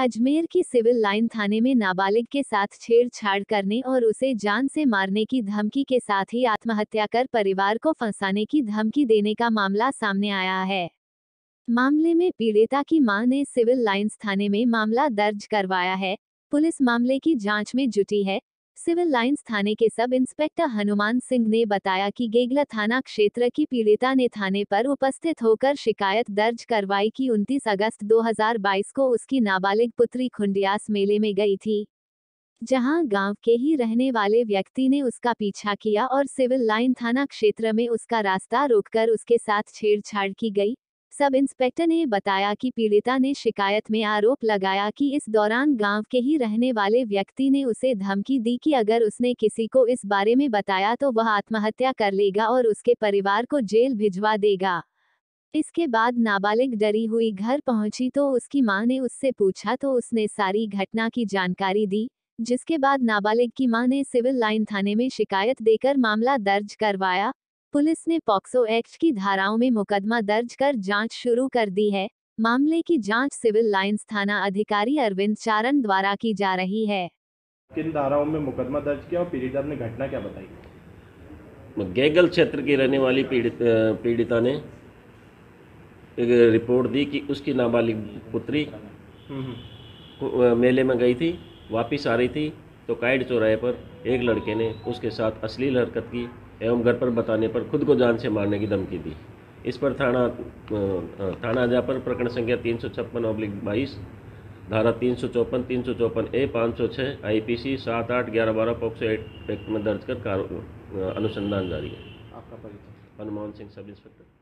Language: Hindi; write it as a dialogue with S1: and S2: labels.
S1: अजमेर की सिविल लाइन थाने में नाबालिग के साथ छेड़छाड़ करने और उसे जान से मारने की धमकी के साथ ही आत्महत्या कर परिवार को फंसाने की धमकी देने का मामला सामने आया है मामले में पीड़िता की मां ने सिविल लाइन्स थाने में मामला दर्ज करवाया है पुलिस मामले की जांच में जुटी है सिविल लाइंस थाने के सब इंस्पेक्टर हनुमान सिंह ने बताया कि गेगला थाना क्षेत्र की पीड़िता ने थाने पर उपस्थित होकर शिकायत दर्ज करवाई कि 29 अगस्त 2022 को उसकी नाबालिग पुत्री खुंडियास मेले में गई थी जहां गांव के ही रहने वाले व्यक्ति ने उसका पीछा किया और सिविल लाइन थाना क्षेत्र में उसका रास्ता रोककर उसके साथ छेड़छाड़ की गई सब इंस्पेक्टर ने बताया कि पीड़िता ने शिकायत में आरोप लगाया कि इस दौरान गांव के ही रहने वाले व्यक्ति ने उसे धमकी दी कि अगर उसने किसी को इस बारे में बताया तो वह आत्महत्या कर लेगा और उसके परिवार को जेल भिजवा देगा इसके बाद नाबालिग डरी हुई घर पहुंची तो उसकी मां ने उससे पूछा तो उसने सारी घटना की जानकारी दी जिसके बाद नाबालिग की मां ने सिविल लाइन थाने में शिकायत देकर मामला दर्ज करवाया पुलिस ने पॉक्सो एक्ट की धाराओं में मुकदमा दर्ज कर जांच शुरू कर दी है मामले की जांच सिविल लाइंस थाना अधिकारी अरविंद चारण द्वारा की जा रही है
S2: किन धाराओं में मुकदमा दर्ज किया और पीड़िता ने घटना क्या बताई गैगल क्षेत्र की रहने वाली पीड़ित पीड़िता ने एक रिपोर्ट दी कि उसकी नाबालिग पुत्री हम्म, हम्म। मेले में गई थी वापिस आ रही थी तो काइड चौराहे पर एक लड़के ने उसके साथ अश्लील हरकत की एवं घर पर बताने पर खुद को जान से मारने की धमकी दी इस पर थाना थाना पर प्रकरण संख्या तीन सौ छप्पन अब्लिक बाईस धारा तीन सौ चौपन तीन सौ चौपन ए पाँच सौ छः आई पी सी सात आठ ग्यारह बारह पॉक्सो एक्ट में
S1: दर्ज कर अनुसंधान जारी है
S2: आपका परिचय हनुमान सिंह सब इंस्पेक्टर